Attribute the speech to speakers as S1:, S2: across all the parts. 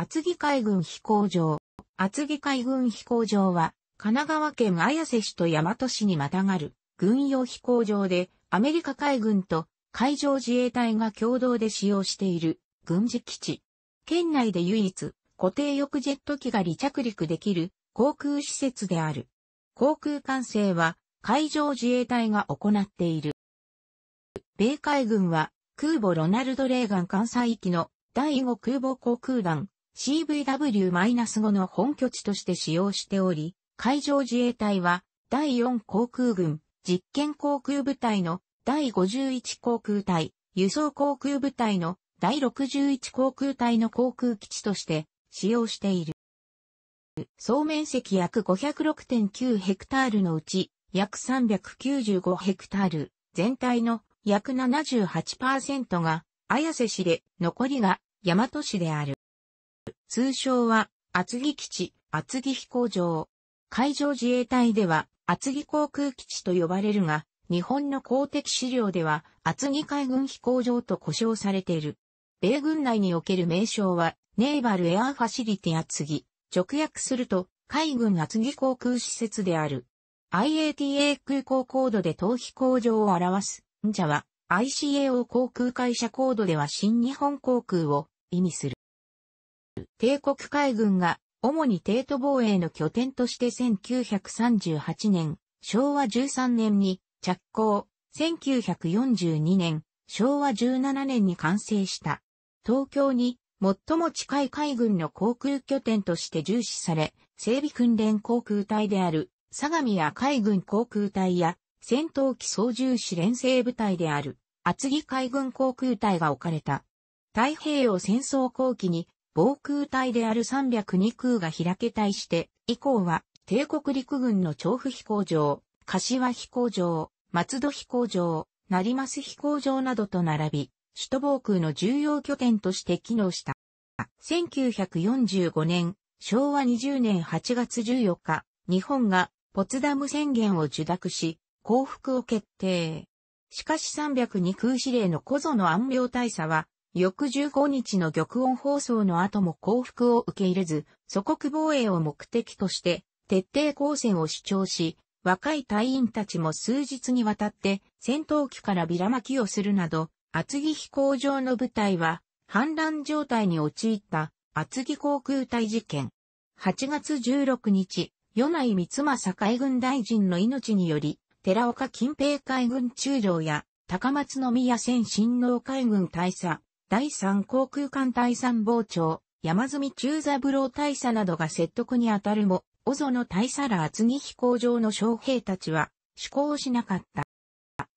S1: 厚木海軍飛行場。厚木海軍飛行場は、神奈川県綾瀬市と大和市にまたがる軍用飛行場で、アメリカ海軍と海上自衛隊が共同で使用している軍事基地。県内で唯一、固定翼ジェット機が離着陸できる航空施設である。航空管制は海上自衛隊が行っている。米海軍は空母ロナルド・レーガン艦載機の第5空母航空団 CVW-5 の本拠地として使用しており、海上自衛隊は第4航空軍実験航空部隊の第51航空隊、輸送航空部隊の第61航空隊の航空基地として使用している。総面積約506.9ヘクタールのうち約395ヘクタール全体の約78%が綾瀬市で残りが大和市である。通称は厚木基地、厚木飛行場。海上自衛隊では厚木航空基地と呼ばれるが、日本の公的資料では厚木海軍飛行場と呼称されている。米軍内における名称は、ネイバルエアーファシリティ厚木。直訳すると、海軍厚木航空施設である。IATA 空港コードで東飛行場を表す。んじゃは、ICAO 航空会社コードでは新日本航空を意味する。帝国海軍が主に帝都防衛の拠点として1938年、昭和13年に着工、1942年、昭和17年に完成した。東京に最も近い海軍の航空拠点として重視され、整備訓練航空隊である、相模や海軍航空隊や、戦闘機操縦士連成部隊である、厚木海軍航空隊が置かれた。太平洋戦争後期に防空隊である302空が開けいして、以降は帝国陸軍の調布飛行場、柏飛行場、松戸飛行場、成増飛行場などと並び、首都防空の重要拠点として機能した。1945年、昭和20年8月14日、日本がポツダム宣言を受諾し、降伏を決定。しかし302空司令の古ゾの安病大佐は、翌15日の玉音放送の後も降伏を受け入れず、祖国防衛を目的として、徹底抗戦を主張し、若い隊員たちも数日にわたって戦闘機からビラ巻きをするなど、厚木飛行場の部隊は反乱状態に陥った厚木航空隊事件。8月16日、与内三政海軍大臣の命により、寺岡近平海軍中将や高松宮戦新郎海軍大佐、第三航空艦第三防長、山積中座ブロー大佐などが説得に当たるも、小園大佐ら厚木飛行場の将兵たちは、思考しなかった。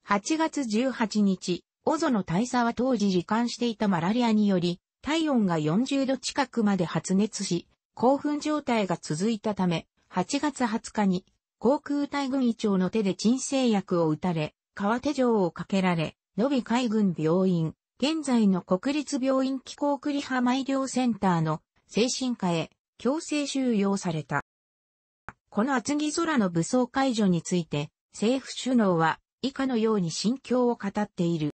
S1: 8月18日、小園大佐は当時時間していたマラリアにより、体温が40度近くまで発熱し、興奮状態が続いたため、8月20日に、航空隊軍医長の手で鎮静薬を打たれ、川手錠をかけられ、伸び海軍病院、現在の国立病院機構栗浜医療センターの精神科へ強制収容された。この厚木空の武装解除について、政府首脳は以下のように心境を語っている。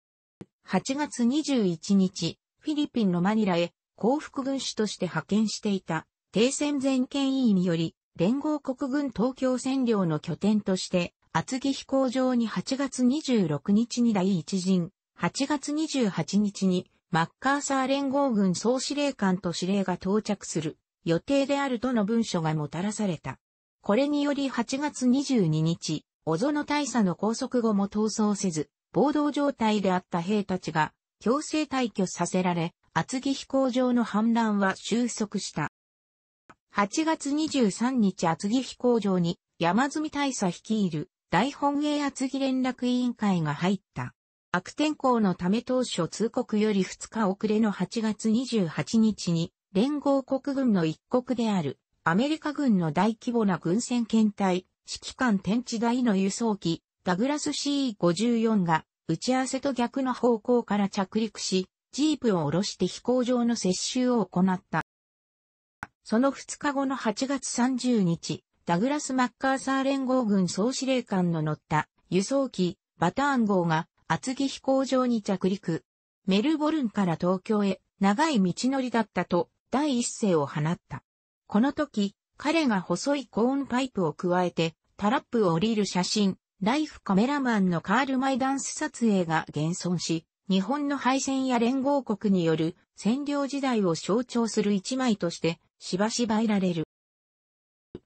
S1: 8月21日、フィリピンのマニラへ降伏軍師として派遣していた停戦全権委員により、連合国軍東京占領の拠点として、厚木飛行場に8月26日に第一陣8月28日にマッカーサー連合軍総司令官と司令が到着する予定であるとの文書がもたらされた。これにより8月22日、小園大佐の拘束後も逃走せず、暴動状態であった兵たちが強制退去させられ、厚木飛行場の反乱は収束した。8月23日厚木飛行場に山積大佐率いる大本営厚木連絡委員会が入った。悪天候のため当初通告より2日遅れの8月28日に、連合国軍の一国である、アメリカ軍の大規模な軍船検体、指揮官天地台の輸送機、ダグラス C54 が、打ち合わせと逆の方向から着陸し、ジープを下ろして飛行場の接収を行った。その2日後の8月30日、ダグラス・マッカーサー連合軍総司令官の乗った輸送機バターン号が厚木飛行場に着陸。メルボルンから東京へ長い道のりだったと第一声を放った。この時、彼が細いコーンパイプを加えてタラップを降りる写真、ライフカメラマンのカール・マイダンス撮影が現存し、日本の敗戦や連合国による占領時代を象徴する一枚としてしばしばいられる。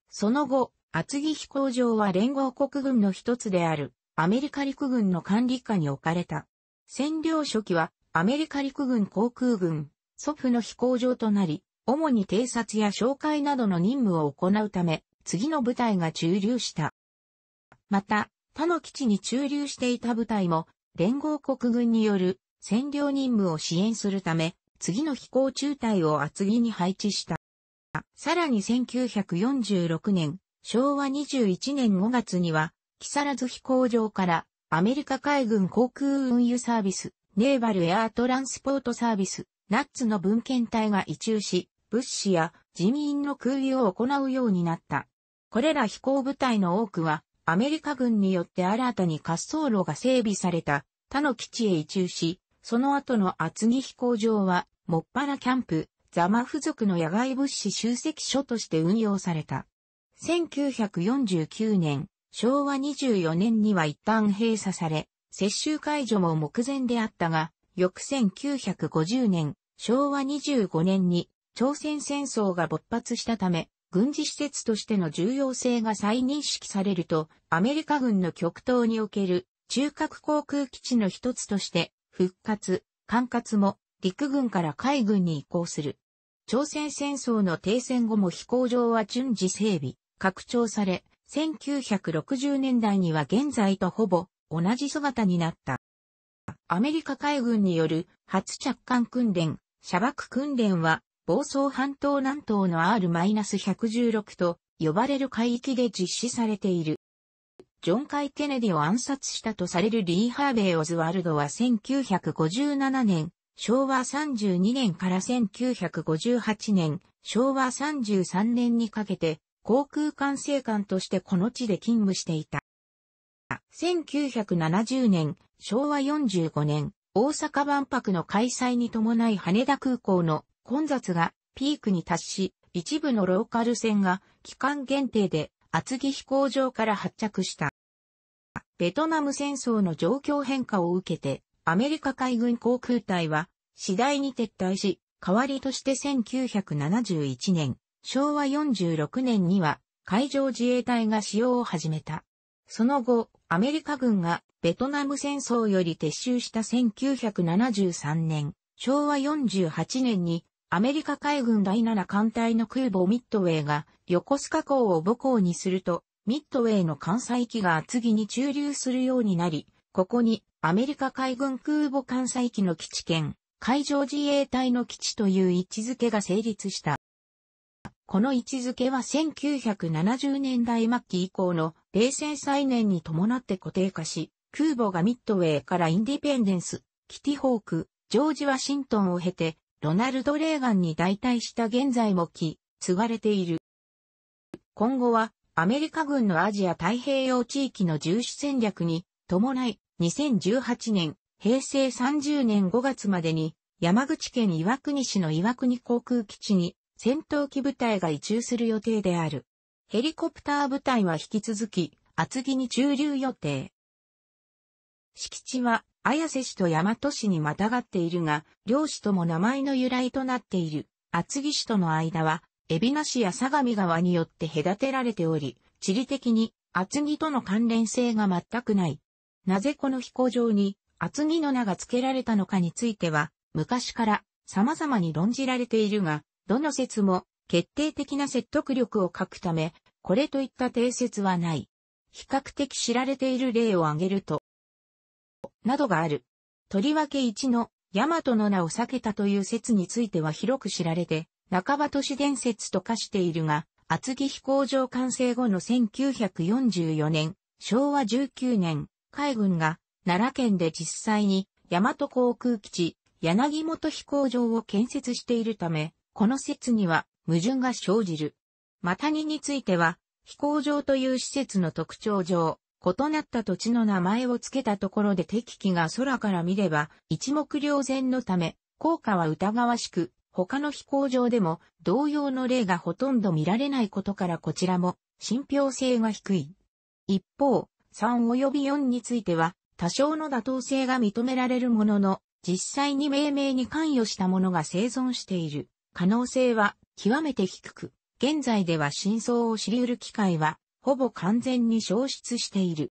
S1: その後、厚木飛行場は連合国軍の一つであるアメリカ陸軍の管理下に置かれた。占領初期はアメリカ陸軍航空軍、祖父の飛行場となり、主に偵察や紹介などの任務を行うため、次の部隊が駐留した。また、他の基地に駐留していた部隊も、連合国軍による占領任務を支援するため、次の飛行中隊を厚木に配置した。さらに1946年、昭和21年5月には、木更津飛行場からアメリカ海軍航空運輸サービス、ネーバルエアートランスポートサービス、ナッツの文献隊が移駐し、物資や人員の空輸を行うようになった。これら飛行部隊の多くは、アメリカ軍によって新たに滑走路が整備された他の基地へ移駐し、その後の厚木飛行場は、もっぱらキャンプ、ザマ付属の野外物資集積所として運用された。1949年、昭和24年には一旦閉鎖され、接収解除も目前であったが、翌1950年、昭和25年に朝鮮戦争が勃発したため、軍事施設としての重要性が再認識されると、アメリカ軍の極東における中核航空基地の一つとして、復活、管轄も陸軍から海軍に移行する。朝鮮戦争の停戦後も飛行場は順次整備、拡張され、1960年代には現在とほぼ同じ姿になった。アメリカ海軍による初着艦訓練、射爆訓練は、暴走半島南東の R-116 と呼ばれる海域で実施されている。ジョン・カイ・ケネディを暗殺したとされるリー・ハーベイ・オズワルドは1957年、昭和32年から1958年、昭和33年にかけて航空管制官としてこの地で勤務していた。1970年、昭和45年、大阪万博の開催に伴い羽田空港の混雑がピークに達し、一部のローカル線が期間限定で厚木飛行場から発着した。ベトナム戦争の状況変化を受けて、アメリカ海軍航空隊は次第に撤退し、代わりとして1971年、昭和46年には海上自衛隊が使用を始めた。その後、アメリカ軍がベトナム戦争より撤収した1973年、昭和48年にアメリカ海軍第7艦隊の空母ミッドウェイが横須賀港を母港にすると、ミッドウェイの艦載機が厚木に駐留するようになり、ここにアメリカ海軍空母艦載機の基地兼海上自衛隊の基地という位置づけが成立した。この位置づけは1970年代末期以降の冷戦再燃に伴って固定化し、空母がミッドウェーからインディペンデンス、キティホーク、ジョージ・ワシントンを経て、ロナルド・レーガンに代替した現在も期、継がれている。今後は、アメリカ軍のアジア太平洋地域の重視戦略に伴い、2018年、平成30年5月までに、山口県岩国市の岩国航空基地に戦闘機部隊が移住する予定である。ヘリコプター部隊は引き続き、厚木に駐留予定。敷地は、綾瀬市と大和市にまたがっているが、両市とも名前の由来となっている、厚木市との間は、海老名市や相模川によって隔てられており、地理的に厚木との関連性が全くない。なぜこの飛行場に厚木の名が付けられたのかについては、昔から様々に論じられているが、どの説も決定的な説得力を欠くため、これといった定説はない。比較的知られている例を挙げると、などがある。とりわけ1の、ヤマトの名を避けたという説については広く知られて、半ば都市伝説と化しているが、厚木飛行場完成後の1944年、昭和19年、海軍が奈良県で実際に大和航空基地、柳本飛行場を建設しているため、この説には矛盾が生じる。マタニについては、飛行場という施設の特徴上、異なった土地の名前を付けたところで敵機が空から見れば一目瞭然のため、効果は疑わしく、他の飛行場でも同様の例がほとんど見られないことからこちらも信憑性が低い。一方、3及び4については多少の妥当性が認められるものの、実際に命名に関与したものが生存している。可能性は極めて低く、現在では真相を知り得る機会は、ほぼ完全に消失している。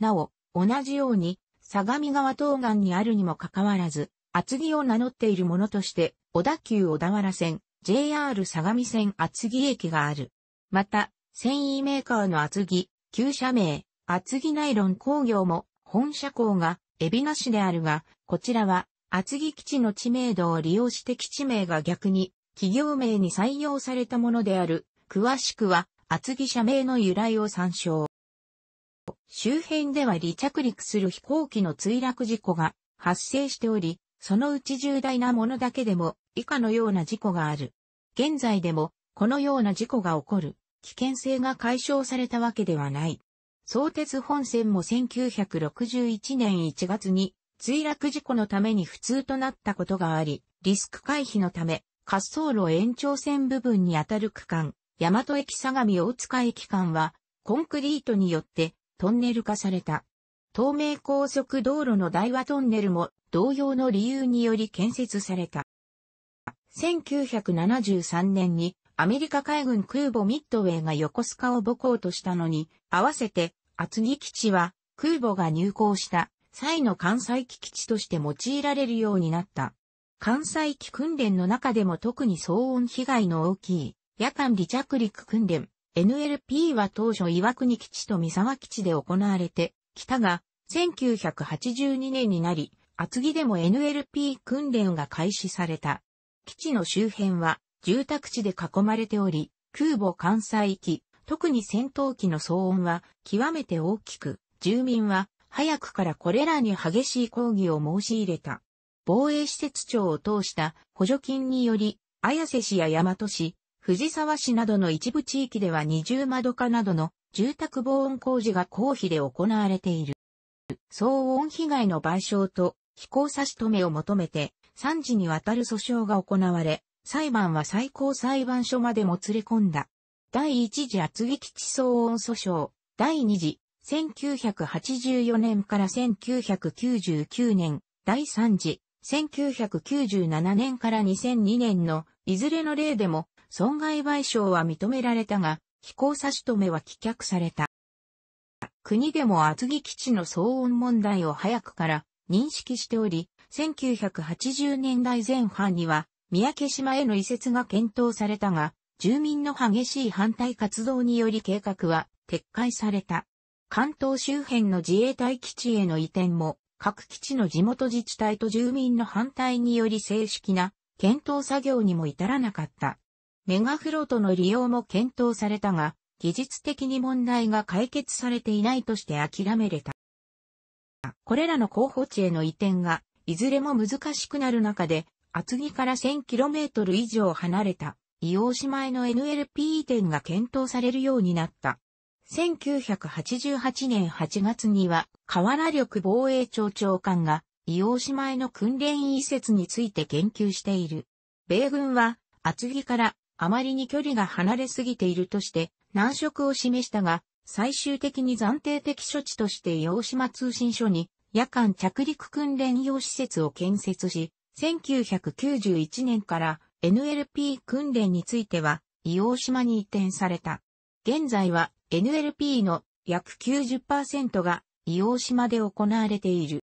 S1: なお、同じように、相模川東岸にあるにもかかわらず、厚木を名乗っているものとして、小田急小田原線、JR 相模線厚木駅がある。また、繊維メーカーの厚木、旧社名、厚木ナイロン工業も、本社工が、海老名市であるが、こちらは、厚木基地の知名度を利用して基地名が逆に企業名に採用されたものである。詳しくは厚木社名の由来を参照。周辺では離着陸する飛行機の墜落事故が発生しており、そのうち重大なものだけでも以下のような事故がある。現在でもこのような事故が起こる危険性が解消されたわけではない。相鉄本線も1961年1月に墜落事故のために不通となったことがあり、リスク回避のため、滑走路延長線部分にあたる区間、大和駅相模大塚駅間は、コンクリートによってトンネル化された。東名高速道路の大和トンネルも同様の理由により建設された。1973年にアメリカ海軍空母ミッドウェイが横須賀を母港としたのに、合わせて厚木基地は空母が入港した際の関西機基地として用いられるようになった。関西機訓練の中でも特に騒音被害の大きい夜間離着陸訓練 NLP は当初岩国基地と三沢基地で行われてきたが1982年になり厚木でも NLP 訓練が開始された。基地の周辺は住宅地で囲まれており空母関西機特に戦闘機の騒音は極めて大きく、住民は早くからこれらに激しい抗議を申し入れた。防衛施設長を通した補助金により、綾瀬市や大和市、藤沢市などの一部地域では二重窓化などの住宅防音工事が公費で行われている。騒音被害の賠償と飛行差し止めを求めて3時にわたる訴訟が行われ、裁判は最高裁判所までもつれ込んだ。第1次厚撃地騒音訴訟、第2次1984年から1999年、第3次、1997年から2002年のいずれの例でも損害賠償は認められたが、飛行差し止めは棄却された。国でも厚木基地の騒音問題を早くから認識しており、1980年代前半には三宅島への移設が検討されたが、住民の激しい反対活動により計画は撤回された。関東周辺の自衛隊基地への移転も、各基地の地元自治体と住民の反対により正式な検討作業にも至らなかった。メガフロートの利用も検討されたが、技術的に問題が解決されていないとして諦めれた。これらの候補地への移転が、いずれも難しくなる中で、厚木から 1000km 以上離れた、伊予島への NLP 移転が検討されるようになった。1988年8月には、河原力防衛庁長官が、伊王島への訓練移設について言及している。米軍は、厚木からあまりに距離が離れすぎているとして、難色を示したが、最終的に暫定的処置として伊王島通信所に、夜間着陸訓練用施設を建設し、1991年から NLP 訓練については、伊王島に移転された。現在は NLP の約90%が伊黄島で行われている。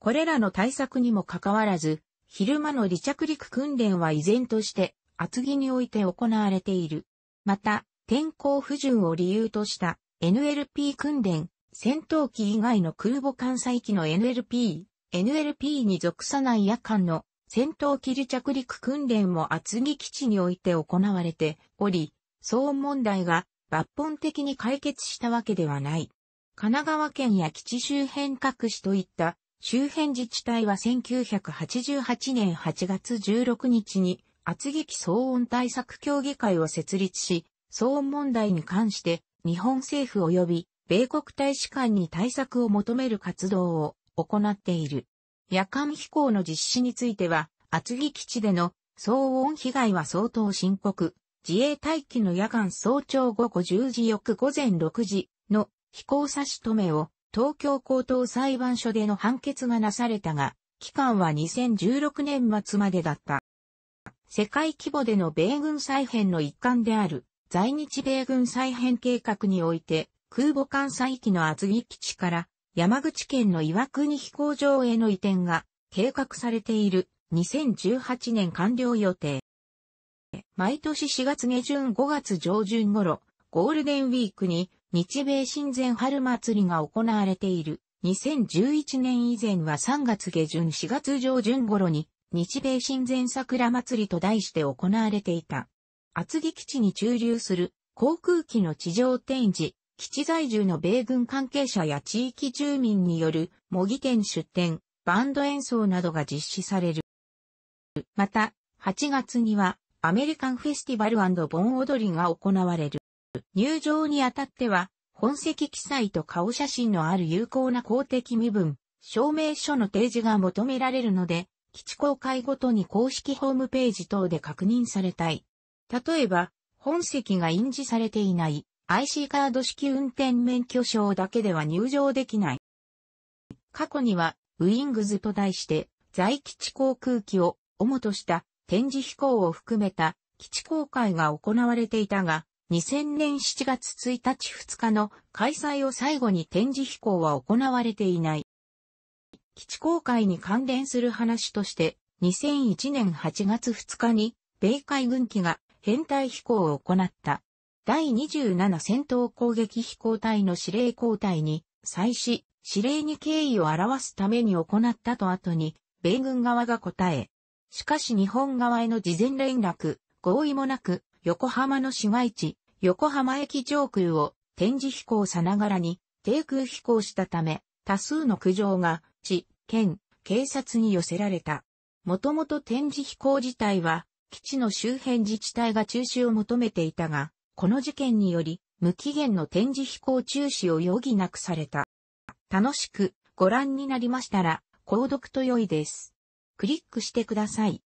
S1: これらの対策にもかかわらず、昼間の離着陸訓練は依然として厚木において行われている。また、天候不順を理由とした NLP 訓練、戦闘機以外の空母艦載機の NLP、NLP に属さない夜間の戦闘機離着陸訓練も厚木基地において行われており、騒音問題が抜本的に解決したわけではない。神奈川県や基地周辺各市といった周辺自治体は1988年8月16日に厚木騒音対策協議会を設立し、騒音問題に関して日本政府及び米国大使館に対策を求める活動を行っている。夜間飛行の実施については、厚木基地での騒音被害は相当深刻自衛隊機の夜間早朝午後10時翌午前6時の飛行差し止めを東京高等裁判所での判決がなされたが、期間は2016年末までだった。世界規模での米軍再編の一環である在日米軍再編計画において空母艦載機の厚木基地から山口県の岩国飛行場への移転が計画されている2018年完了予定。毎年4月下旬5月上旬頃、ゴールデンウィークに日米親善春祭りが行われている。2011年以前は3月下旬4月上旬頃に日米親善桜祭りと題して行われていた。厚木基地に駐留する航空機の地上展示、基地在住の米軍関係者や地域住民による模擬店出展、バンド演奏などが実施される。また、8月にはアメリカンフェスティバル盆踊りが行われる。入場にあたっては、本籍記載と顔写真のある有効な公的身分、証明書の提示が求められるので、基地公開ごとに公式ホームページ等で確認されたい。例えば、本籍が印字されていない IC カード式運転免許証だけでは入場できない。過去には、ウィングズと題して、在基地航空機を主とした展示飛行を含めた基地公開が行われていたが、2000年7月1日2日の開催を最後に展示飛行は行われていない。基地公開に関連する話として、2001年8月2日に、米海軍機が編隊飛行を行った。第27戦闘攻撃飛行隊の司令交代に、際し、指令に敬意を表すために行ったと後に、米軍側が答え、しかし日本側への事前連絡、合意もなく、横浜の市街地、横浜駅上空を展示飛行さながらに低空飛行したため、多数の苦情が、地、県、警察に寄せられた。もともと展示飛行自体は、基地の周辺自治体が中止を求めていたが、この事件により、無期限の展示飛行中止を余儀なくされた。楽しくご覧になりましたら、購読と良いです。クリックしてください。